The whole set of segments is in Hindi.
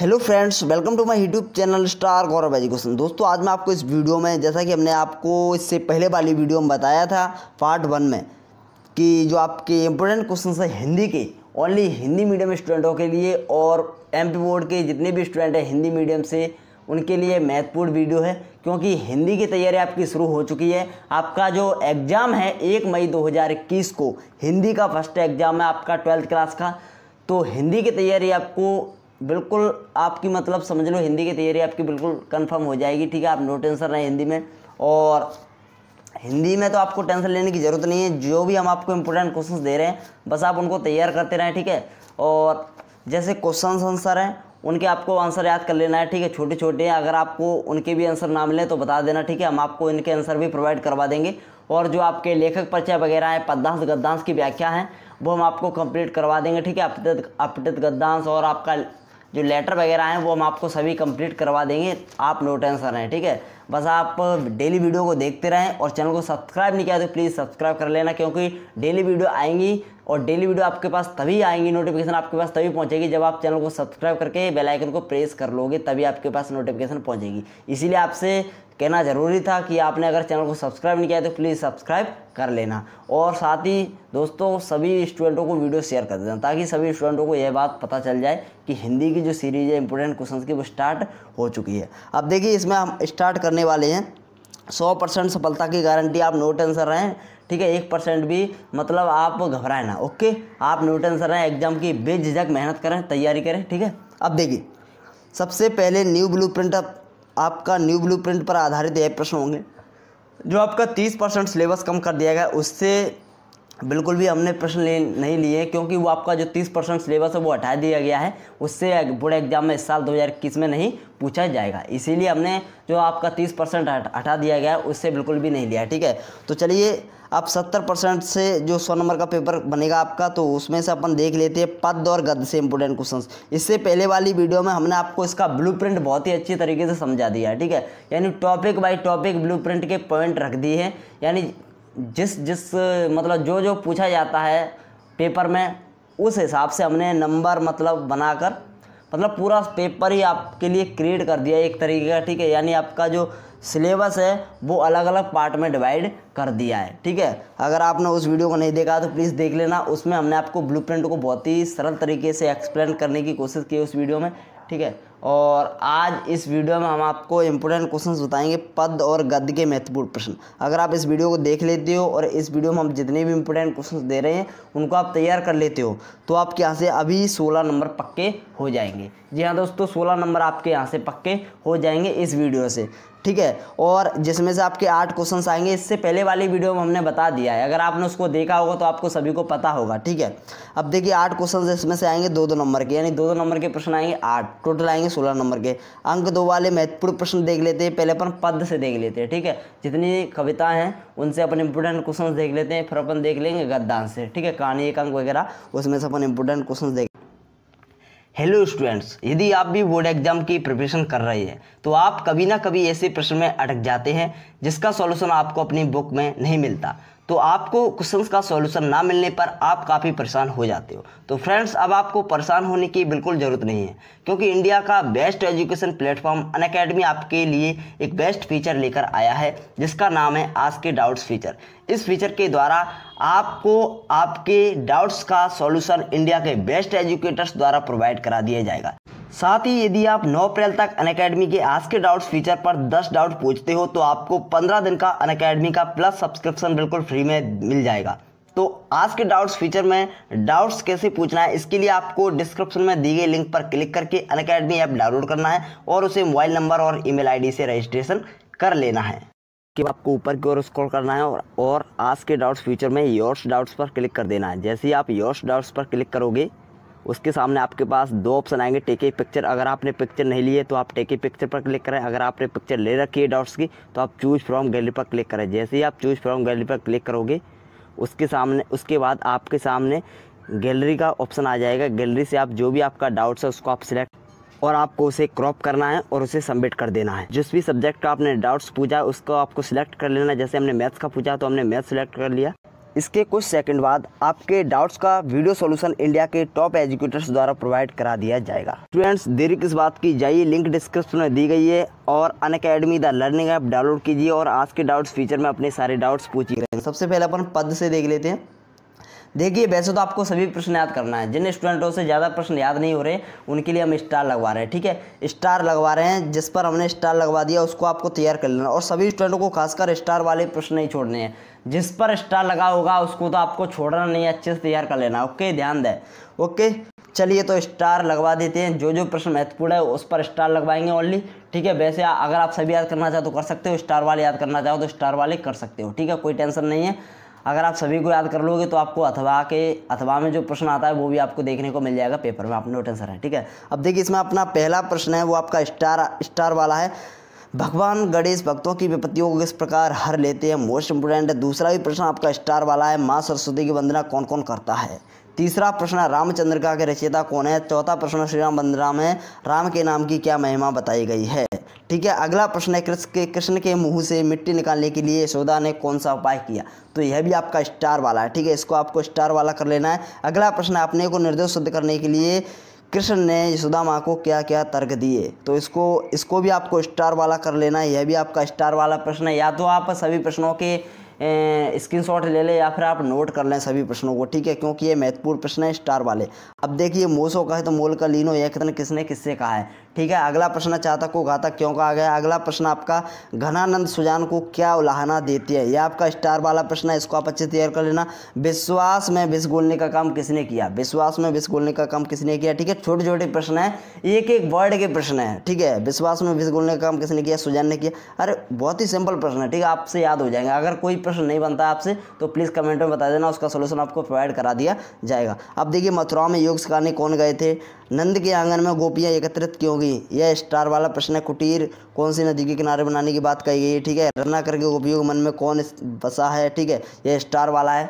hello friends welcome to my YouTube channel star Gaurav education दोस्तों आज मैं आपको इस वीडियो में जैसा कि हमने आपको इससे पहले वाली वीडियो में बताया था पार्ट वन में कि जो आपके इम्पोर्टेंट क्वेश्चन है हिंदी के ओनली हिंदी मीडियम स्टूडेंटों के लिए और एम बोर्ड के जितने भी स्टूडेंट हैं हिंदी मीडियम से उनके लिए महत्वपूर्ण वीडियो है क्योंकि हिंदी की तैयारी आपकी शुरू हो चुकी है आपका जो एग्ज़ाम है एक मई दो को हिंदी का फर्स्ट एग्ज़ाम है आपका ट्वेल्थ क्लास का तो हिंदी की तैयारी आपको बिल्कुल आपकी मतलब समझ लो हिंदी की तैयारी आपकी बिल्कुल कंफर्म हो जाएगी ठीक है आप नो टेंशन रहें हिंदी में और हिंदी में तो आपको टेंशन लेने की ज़रूरत नहीं है जो भी हम आपको इम्पोर्टेंट क्वेश्चन दे रहे हैं बस आप उनको तैयार करते रहें ठीक है और जैसे क्वेश्चन आंसर हैं उनके आपको आंसर याद कर लेना है ठीक है छोटे छोटे अगर आपको उनके भी आंसर ना मिले तो बता देना ठीक है हम आपको इनके आंसर भी प्रोवाइड करवा देंगे और जो आपके लेखक परिचय वगैरह हैं पद्धांश गद्दांश की व्याख्या हैं वो हम आपको कंप्लीट करवा देंगे ठीक है अपटित अपटित गद्दांश और आपका जो लेटर वगैरह हैं वो हम आपको सभी कंप्लीट करवा देंगे आप नो टेंशन हैं ठीक है बस आप डेली वीडियो को देखते रहें और चैनल को सब्सक्राइब नहीं किया तो प्लीज़ सब्सक्राइब कर लेना क्योंकि डेली वीडियो आएंगी और डेली वीडियो आपके पास तभी आएंगी नोटिफिकेशन आपके पास तभी पहुंचेगी जब आप चैनल को सब्सक्राइब करके बेल आइकन को प्रेस कर लोगे तभी आपके पास नोटिफिकेशन पहुंचेगी इसीलिए आपसे कहना ज़रूरी था कि आपने अगर चैनल को सब्सक्राइब नहीं किया तो प्लीज़ सब्सक्राइब कर लेना और साथ ही दोस्तों सभी स्टूडेंटों को वीडियो शेयर कर देना ताकि सभी स्टूडेंटों को यह बात पता चल जाए कि हिंदी की जो सीरीज़ है इंपॉर्टेंट क्वेश्चन की वो स्टार्ट हो चुकी है अब देखिए इसमें हम स्टार्ट करने करने वाले हैं सौ परसेंट सफलता की गारंटी आप नो टेंसर रहें ठीक है एक परसेंट भी मतलब आप घबराए ना ओके आप नो टेंसर रहें एग्जाम की बेझिझक मेहनत करें तैयारी करें ठीक है अब देखिए सबसे पहले न्यू ब्लू प्रिंट आप, आपका न्यू ब्लू प्रिंट पर आधारित यह प्रश्न होंगे जो आपका तीस परसेंट सिलेबस कम कर दिया गया उससे बिल्कुल भी हमने प्रश्न ले नहीं लिए क्योंकि वो आपका जो 30 परसेंट सिलेबस है वो हटा दिया गया है उससे बोर्ड एग्जाम में इस साल 2021 में नहीं पूछा जाएगा इसीलिए हमने जो आपका 30 परसेंट हटा दिया गया है उससे बिल्कुल भी नहीं लिया ठीक है तो चलिए आप 70 परसेंट से जो सौ नंबर का पेपर बनेगा आपका तो उसमें से अपन देख लेते हैं पद और गद से इम्पोर्टेंट क्वेश्चन इससे पहले वाली वीडियो में हमने आपको इसका ब्लू बहुत ही अच्छी तरीके से समझा दिया है ठीक है यानी टॉपिक बाई टॉपिक ब्लू के पॉइंट रख दिए हैं यानी जिस जिस मतलब जो जो पूछा जाता है पेपर में उस हिसाब से हमने नंबर मतलब बनाकर मतलब पूरा पेपर ही आपके लिए क्रिएट कर दिया एक तरीके का ठीक है यानी आपका जो सिलेबस है वो अलग अलग पार्ट में डिवाइड कर दिया है ठीक है अगर आपने उस वीडियो को नहीं देखा तो प्लीज़ देख लेना उसमें हमने आपको ब्लूप्रिंट को बहुत ही सरल तरीके से एक्सप्लेन करने की कोशिश की उस वीडियो में ठीक है और आज इस वीडियो में हम आपको इम्पोर्टेंट क्वेश्चंस बताएंगे पद और गद्य के महत्वपूर्ण प्रश्न अगर आप इस वीडियो को देख लेते हो और इस वीडियो में हम जितने भी इम्पोर्टेंट क्वेश्चंस दे रहे हैं उनको आप तैयार कर लेते हो तो आपके यहाँ से अभी सोलह नंबर पक्के हो जाएंगे जी हाँ दोस्तों सोलह नंबर आपके यहाँ से पक्के हो जाएंगे इस वीडियो से ठीक है और जिसमें से आपके आठ क्वेश्चन आएंगे इससे पहले वाली वीडियो में हमने बता दिया है अगर आपने उसको देखा होगा तो आपको सभी को पता होगा ठीक है अब देखिए आठ क्वेश्चन इसमें से आएंगे दो दो नंबर के यानी दो दो नंबर के प्रश्न आएंगे आठ टोटल आएंगे सोलह नंबर के अंक दो वाले महत्वपूर्ण प्रश्न देख लेते हैं पहले अपन पद से देख लेते हैं ठीक है जितनी कविता हैं उनसे अपन इंपोर्टेंट क्वेश्चन देख लेते हैं फिर अपन देख लेंगे गद्दान से ठीक है कहानी एक अंक वगैरह उसमें से अपन इंपोर्टेंट क्वेश्चन देख हेलो स्टूडेंट्स यदि आप भी बोर्ड एग्जाम की प्रिपरेशन कर रहे हैं तो आप कभी ना कभी ऐसे प्रश्न में अटक जाते हैं जिसका सॉल्यूशन आपको अपनी बुक में नहीं मिलता तो आपको क्वेश्चन का सॉल्यूशन ना मिलने पर आप काफ़ी परेशान हो जाते हो तो फ्रेंड्स अब आपको परेशान होने की बिल्कुल ज़रूरत नहीं है क्योंकि इंडिया का best education platform Unacademy आपके लिए एक बेस्ट फीचर लेकर आया है जिसका नाम है आज के डाउट्स फीचर इस फीचर के द्वारा आपको आपके डाउट्स का सॉल्यूशन इंडिया के बेस्ट एजुकेटर्स द्वारा प्रोवाइड करा दिया जाएगा साथ ही यदि आप 9 अप्रैल तक अन के आज के डाउट्स फीचर पर 10 डाउट पूछते हो तो आपको 15 दिन का अन का प्लस सब्सक्रिप्शन बिल्कुल फ्री में मिल जाएगा तो आज के डाउट्स फीचर में डाउट्स कैसे पूछना है इसके लिए आपको डिस्क्रिप्शन में दी गई लिंक पर क्लिक करके अन ऐप डाउनलोड करना है और उसे मोबाइल नंबर और ई मेल से रजिस्ट्रेशन कर लेना है कि आपको ऊपर की ओर स्क्रॉल करना है और और आज के डाउट्स फ्यूचर में योर्स डाउट्स पर क्लिक कर देना है जैसे ही आप योर्स डाउट्स पर क्लिक करोगे उसके सामने आपके पास दो ऑप्शन आएंगे टेक ए पिक्चर अगर आपने पिक्चर नहीं ली है तो आप टेक ए पिक्चर पर क्लिक करें अगर आपने पिक्चर ले रखी है डॉट्स की तो आप चूज़ फ्रॉम गैलरी पर क्लिक करें जैसे ही आप चूज़ फ्रॉम गैलरी पर क्लिक करोगे उसके सामने उसके बाद आपके सामने गैलरी का ऑप्शन आ जाएगा गैलरी से आप जो भी आपका डाउट्स है उसको आप सिलेक्ट और आपको उसे क्रॉप करना है और उसे सबमिट कर देना है जिस भी सब्जेक्ट का आपने डाउट्स पूछा उसको आपको सिलेक्ट कर लेना जैसे हमने मैथ्स का पूछा तो हमने मैथ्स सिलेक्ट कर लिया इसके कुछ सेकंड बाद आपके डाउट्स का वीडियो सॉल्यूशन इंडिया के टॉप एजुकेटर्स द्वारा प्रोवाइड करा दिया जाएगा स्टूडेंट्स देरी किस बात की जाइए लिंक डिस्क्रिप्शन में दी गई है और Unacademy the learning app download कीजिए और आज के डाउट्स फीचर में अपने सारे डाउट्स पूछिए सबसे पहले अपन पद से देख लेते हैं देखिए वैसे तो आपको सभी प्रश्न याद करना है जिन स्टूडेंटों से ज़्यादा प्रश्न याद नहीं हो रहे उनके लिए हम स्टार लगवा रहे हैं ठीक है स्टार लगवा रहे हैं जिस पर हमने स्टार लगवा दिया उसको आपको तैयार कर लेना और सभी स्टूडेंटों को खासकर स्टार वाले प्रश्न नहीं छोड़ने हैं जिस पर स्टार लगा होगा उसको तो आपको छोड़ना नहीं अच्छे से तैयार कर लेना ओके ध्यान दें ओके चलिए तो स्टार लगवा देते हैं जो जो प्रश्न महत्वपूर्ण है उस पर स्टार लगवाएंगे ओनली ठीक है वैसे अगर आप सभी याद करना चाहो तो कर सकते हो स्टार वाले याद करना चाहो तो स्टार वाले कर सकते हो ठीक है कोई टेंशन नहीं है अगर आप सभी को याद कर लोगे तो आपको अथवा के अथवा में जो प्रश्न आता है वो भी आपको देखने को मिल जाएगा पेपर में आप नोट आंसर है ठीक है अब देखिए इसमें अपना पहला प्रश्न है वो आपका स्टार स्टार वाला है भगवान गणेश भक्तों की विपत्तियों को किस प्रकार हर लेते हैं मोस्ट इंपोर्टेंट है दूसरा भी प्रश्न आपका स्टार वाला है माँ सरस्वती की वंदना कौन कौन करता है तीसरा प्रश्न रामचंद्र का के रचयिता कौन है चौथा प्रश्न श्री राम वंदना में राम के नाम की क्या महिमा बताई गई है ठीक है अगला प्रश्न है कृष्ण के कृष्ण के मुंह से मिट्टी निकालने के लिए यशोदा ने कौन सा उपाय किया तो यह भी आपका स्टार वाला है ठीक है इसको आपको स्टार वाला कर लेना है अगला प्रश्न अपने को निर्दोष सिद्ध करने के लिए कृष्ण ने यशोदा माँ को क्या क्या तर्क दिए तो इसको इसको भी आपको स्टार वाला कर लेना है यह भी आपका स्टार वाला प्रश्न है या तो आप सभी प्रश्नों के स्क्रीनशॉट ले लें या फिर आप नोट कर लें सभी प्रश्नों को ठीक है क्योंकि ये महत्वपूर्ण प्रश्न है स्टार वाले अब देखिए मोसो का है तो मोल का लीनो यह कथन किसने किससे कहा है ठीक है अगला प्रश्न चातक को घातक क्यों कहा गया अगला प्रश्न आपका घनानंद सुजान को क्या उलाहना देती है यह आपका स्टार वाला प्रश्न है इसको आप अच्छे तैयार कर लेना विश्वास में विष गोलने का काम किसने किया विश्वास में विष गोलने का काम किसने किया ठीक है छोटे छोटे प्रश्न है एक एक वर्ड के प्रश्न है ठीक है विश्वास में विष गोलने का काम किसने किया सुजान ने किया अरे बहुत ही सिंपल प्रश्न है ठीक है आपसे याद हो जाएंगे अगर कोई प्रश्न नहीं बनता आपसे तो प्लीज़ कमेंट में बता देना उसका सोल्यूशन आपको प्रोवाइड करा दिया जाएगा अब देखिए मथुरा में योग सिखाने कौन गए थे नंद के आंगन में गोपियां एकत्रित क्यों गई होगी यह स्टार वाला प्रश्न कुटीर कौन सी नदी के किनारे बनाने की बात कही गई है ठीक है रना करके उपयोग मन में कौन बसा है ठीक है यह स्टार वाला है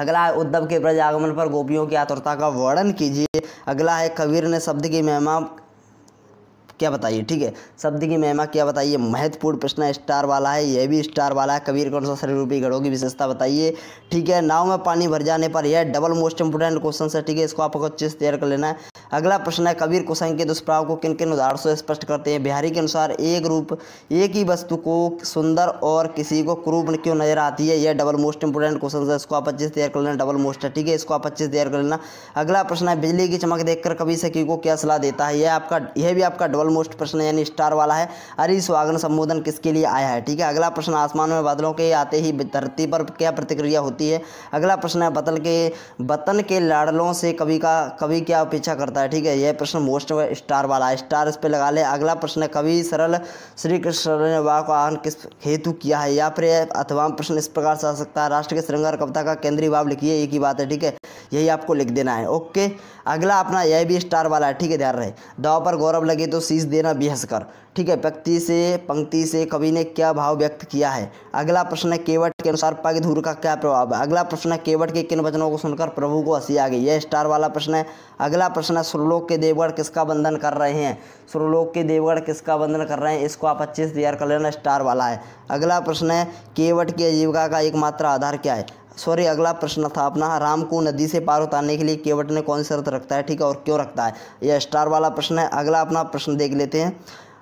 अगला है उद्धव के ब्रज आगमन पर गोपियों की आतुरता का वर्णन कीजिए अगला है कबीर ने शब्द की महिमा क्या बताइए ठीक है शब्द की महिमा क्या बताइए महत्वपूर्ण प्रश्न स्टार वाला है यह भी स्टार वाला है कबीर कौन सा शरीर रूपी घड़ों की विशेषता बताइए ठीक है नाव में पानी भर जाने पर यह डबल मोस्ट इंपोर्टेंट क्वेश्चन है ठीक है इसको आपको अच्छे से तैयार कर लेना है अगला प्रश्न है कबीर कुसंग के दुष्प्रभाव को किन किन उदाहरण से स्पष्ट करते हैं बिहारी के अनुसार एक रूप एक ही वस्तु को सुंदर और किसी को क्रूप क्यों नजर आती है यह डबल मोस्ट इंपोर्टेंट क्वेश्चन है इसको आप पच्चीस तैयार कर लेना डबल मोस्ट है ठीक है इसको आप पच्चीस तैयार कर लेना अगला प्रश्न है बिजली की चमक देखकर कभी सखी को क्या सलाह देता है यह आपका यह भी आपका डबल मोस्ट प्रश्न यानी स्टार वाला है अरि स्वागन संबोधन किसके लिए आया है ठीक है अगला प्रश्न आसमान में बादलों के आते ही धरती पर क्या प्रतिक्रिया होती है अगला प्रश्न है बतल के बतन के लाडलों से कवि का कवि क्या अपेक्षा करता जाता है ठीक है यह प्रश्न मोस्ट स्टार वाला स्टार इस पर लगा ले अगला प्रश्न है कवि सरल श्री कृष्ण ने वाह को आहन किस हेतु किया है या फिर अथवा प्रश्न इस प्रकार से आ सकता है राष्ट्र के श्रृंगार कविता का केंद्रीय भाव लिखिए एक ही बात है ठीक है यही आपको लिख देना है ओके अगला अपना यह भी स्टार वाला है ठीक है ध्यान रहे दाव पर गौरव लगे तो शीश देना भी कर ठीक है व्यक्ति से पंक्ति से कवि ने क्या भाव व्यक्त किया है अगला प्रश्न है केवट के अनुसार पग धूर का क्या प्रभाव है अगला प्रश्न है केवट के किन वचनों को सुनकर प्रभु को हंसी आ गई यह स्टार वाला प्रश्न है अगला प्रश्न है सुरलोक के देवगढ़ किसका बंधन कर रहे हैं सुरलोक के देवगढ़ किसका बंधन कर रहे हैं इसको आप अच्छे से तैयार कर लेना स्टार वाला है अगला प्रश्न है केवट की आजीविका का एकमात्र आधार क्या है सॉरी अगला प्रश्न था अपना राम को नदी से पार उतारने के लिए केवट ने कौन शर्त रखता है ठीक है और क्यों रखता है यह स्टार वाला प्रश्न है अगला अपना प्रश्न देख लेते हैं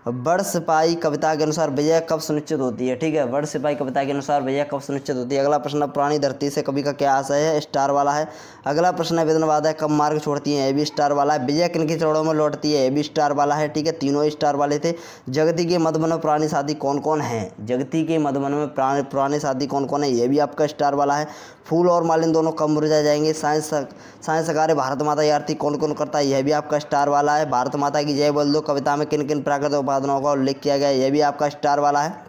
बड़ सिपाही कविता के अनुसार विजय कब सुनिश्चित होती है ठीक है बड़ सिपाही कविता के अनुसार विजय कब सुनिश्चित होती है अगला प्रश्न है पुरानी धरती से कवि का क्या आशय है स्टार वाला है अगला प्रश्न है वेदनवाद है कब मार्ग छोड़ती है ए बी स्टार वाला है विजय किन की चरणों में लौटती है ए बी स्टार वाला है ठीक है तीनों स्टार वाले थे जगती के मधुबन में पुरानी शादी कौन कौन है जगती के मधुबन में पुरानी शादी कौन कौन है ये भी आपका स्टार वाला है फूल और मालिन दोनों कम मुरझा जाएंगे साइंस साइंस सकारे भारत माता आरती कौन कौन करता है यह भी आपका स्टार वाला है भारत माता की जय बोल दो कविता में किन किन प्राकृतिक साधनों का उल्लेख किया गया यह भी आपका स्टार वाला है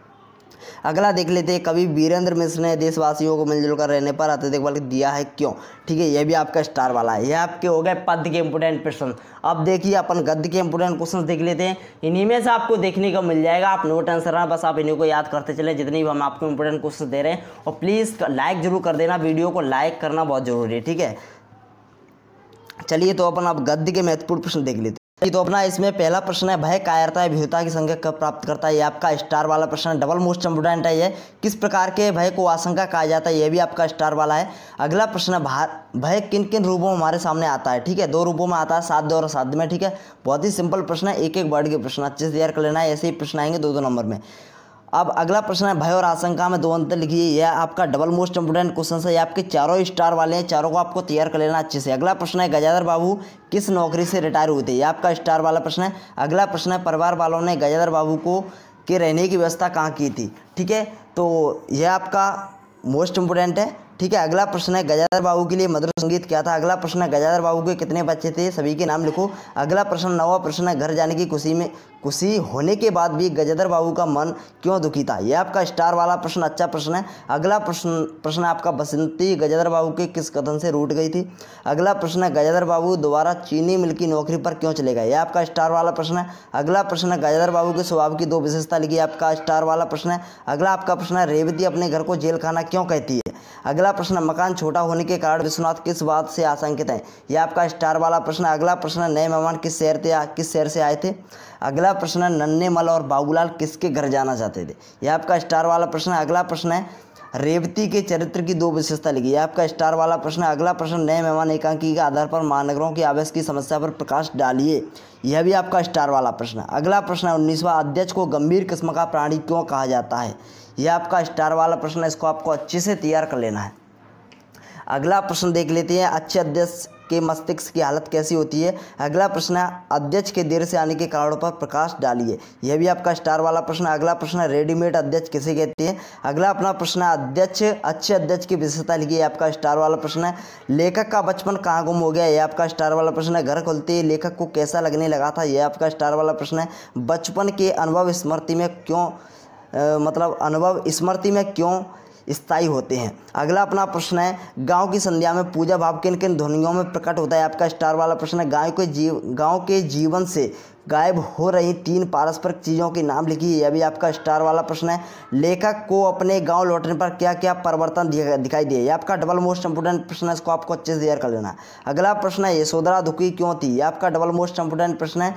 अगला देख लेते हैं कवि वीरेंद्र मिश्र ने देशवासियों को मिलजुल कर रहने पर अत्यधिक बल दिया है क्यों ठीक है यह भी आपका स्टार वाला है यह आपके हो गए पद के इंपोर्टेंट प्रश्न अब देखिए अपन गद्य के इंपोर्टेंट क्वेश्चन देख लेते हैं इन्हीं में से आपको देखने को मिल जाएगा आप नोट आंसर रहा बस आप इन्हीं को याद करते चले जितनी भी हम आपको इंपोर्टेंट क्वेश्चन दे रहे हैं और प्लीज़ लाइक जरूर कर देना वीडियो को लाइक करना बहुत जरूरी है ठीक है चलिए तो अपन आप गद्य के महत्वपूर्ण प्रश्न देख लेते हैं तो अपना इसमें पहला प्रश्न है भय कायरता है भीता की संज्ञा कब प्राप्त करता है ये आपका स्टार वाला प्रश्न है डबल मोस्ट इंपोर्टेंट है ये किस प्रकार के भय को आशंका कहा जाता है ये भी आपका स्टार वाला है अगला प्रश्न है भय किन किन रूपों में हमारे सामने आता है ठीक है दो रूपों में आता है साध्य और सात में ठीक है बहुत ही सिंपल प्रश्न है एक एक वर्ड के प्रश्न अच्छे से तैयार कर लेना है ऐसे ही प्रश्न आएंगे दो दो नंबर में अब अगला प्रश्न है भय और आशंका में दो अंतर लिखिए यह आपका डबल मोस्ट इंपोर्टेंट क्वेश्चन है आपके चारों स्टार वाले हैं चारों को आपको तैयार कर लेना अच्छे से अगला प्रश्न है गजाधर बाबू किस नौकरी से रिटायर हुए थे यह आपका स्टार वाला प्रश्न है अगला प्रश्न है परिवार वालों ने गजाधर बाबू को के रहने की व्यवस्था कहाँ की थी ठीक है तो यह आपका मोस्ट इंपोर्टेंट है ठीक है अगला प्रश्न है गजाधर बाबू के लिए मधुर संगीत क्या था अगला प्रश्न है गजाधर बाबू के कितने बच्चे थे सभी के नाम लिखो अगला प्रश्न नवा प्रश्न है घर जाने की खुशी में खुशी होने के बाद भी गजाधर बाबू का मन क्यों दुखी था यह आपका स्टार वाला प्रश्न अच्छा प्रश्न है अगला प्रश्न प्रश्न आपका बसंती गजाधर बाबू के किस कथन से रूट गई थी अगला प्रश्न है गजाधर बाबू दोबारा चीनी मिल की नौकरी पर क्यों चले गए यह आपका स्टार वाला प्रश्न है अगला प्रश्न है गजाधर बाबू के स्वभाव की दो विशेषता लिखी आपका स्टार वाला प्रश्न है अगला आपका प्रश्न है रेवती अपने घर को जेल खाना क्यों कहती है अगला प्रश्न मकान छोटा होने के कारण विश्वनाथ किस बात से आशंकित हैं यह आपका स्टार वाला प्रश्न अगला प्रश्न नए मेहमान किस शहर थे किस शहर से आए थे अगला प्रश्न नन्ने मल और बाबूलाल किसके घर जाना चाहते थे यह आपका स्टार वाला प्रश्न अगला प्रश्न है रेवती के चरित्र की दो विशेषता लिखी है आपका स्टार वाला प्रश्न अगला प्रश्न नए मेहमान एकांकी के आधार पर महानगरों की आवेश की समस्या पर प्रकाश डालिए यह भी आपका स्टार वाला प्रश्न अगला प्रश्न उन्नीसवा अध्यक्ष को गंभीर किस्म का प्राणी क्यों कहा जाता है यह आपका स्टार वाला प्रश्न है इसको आपको अच्छे से तैयार कर लेना है अगला प्रश्न देख लेते हैं अच्छे अध्यक्ष के मस्तिष्क की हालत कैसी होती है अगला प्रश्न है अध्यक्ष के देर से आने के कारणों पर प्रकाश डालिए यह भी आपका स्टार वाला प्रश्न अगला प्रश्न है रेडीमेड अध्यक्ष किसे कहते हैं अगला अपना प्रश्न है अध्यक्ष अच्छे अध्यक्ष की विशेषता लिखिए आपका स्टार वाला प्रश्न है लेखक का बचपन कहाँ गुम हो गया यह आपका स्टार वाला प्रश्न है घर खोलते ही लेखक को कैसा लगने लगा था यह आपका स्टार वाला प्रश्न है बचपन के अनुभव स्मृति में क्यों मतलब अनुभव स्मृति में क्यों स्थायी होते हैं अगला अपना प्रश्न है गांव की संध्या में पूजा भाव किन किन ध्वनियों में प्रकट होता है आपका स्टार वाला प्रश्न है गाय के जीव गाँव के जीवन से गायब हो रही तीन पारस्परिक चीज़ों के नाम लिखी यह भी आपका स्टार वाला प्रश्न है लेखक को अपने गांव लौटने पर क्या क्या परिवर्तन दिखाई दिए आपका डबल मोस्ट इंपोर्टेंट प्रश्न है इसको आपको अच्छे से तैयार कर लेना अगला प्रश्न है यशोधरा दुखी क्यों थी आपका डबल मोस्ट इंपोर्टेंट प्रश्न है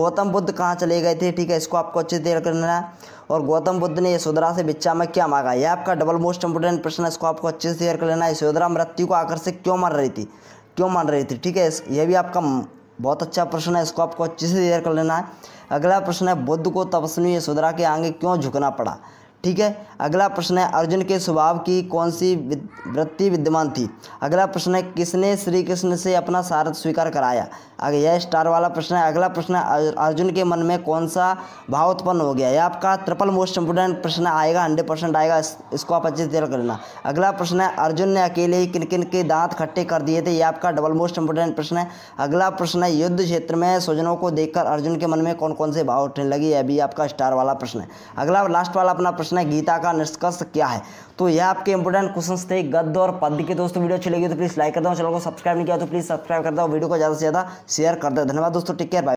गौतम बुद्ध कहाँ चले गए थे ठीक है इसको आपको अच्छे से तैयार कर लेना और गौतम बुद्ध ने यशोधरा से भिक्षा में क्या मांगा यह आपका डबल मोस्ट इंपोर्टेंट प्रश्न है इसको आपको अच्छे से शेयर कर लेना है यशोधरा मृत्यु को आकर से क्यों मान रही थी क्यों मान रही थी ठीक है यह भी आपका बहुत अच्छा प्रश्न है इसको आपको अच्छे से शेयर कर लेना है अगला प्रश्न है बुद्ध को तपस्वी यशोधरा के आगे क्यों झुकना पड़ा ठीक है अगला प्रश्न है अर्जुन के स्वभाव की कौन सी वृत्ति विद्यमान थी अगला प्रश्न है किसने श्री कृष्ण से अपना सारथ स्वीकार कराया आगे यह स्टार वाला प्रश्न है अगला प्रश्न है अर्जुन के मन में कौन सा भाव उत्पन्न हो गया यह आपका ट्रिपल मोस्ट इंपोर्टेंट प्रश्न आएगा हंड्रेड परसेंट आएगा इसको आप अच्छे से तैयार लेना अगला प्रश्न है अर्जुन ने अकेले ही किन किन के दांत खट्टे कर दिए थे यह आपका डबल मोस्ट इंपोर्टेंट प्रश्न है अगला प्रश्न है युद्ध क्षेत्र में स्वजनों को देखकर अर्जुन के मन में कौन कौन से भाव उठने लगे यह भी आपका स्टार वाला प्रश्न है अगला लास्ट वाला अपना प्रश्न है गीता का निष्कर्ष क्या है तो ये आपके इंपॉर्टेंट क्वेश्चन थे गद्द और पद्य के दोस्तों वीडियो अच्छी लगी तो प्लीज़ लाइक कर दो चैनल को सब्सक्राइब नहीं किया तो प्लीज़ सब्सक्राइब कर दो वीडियो को ज़्यादा से ज़्यादा शेयर कर दो धन्यवाद दोस्तों टेक केयर बाय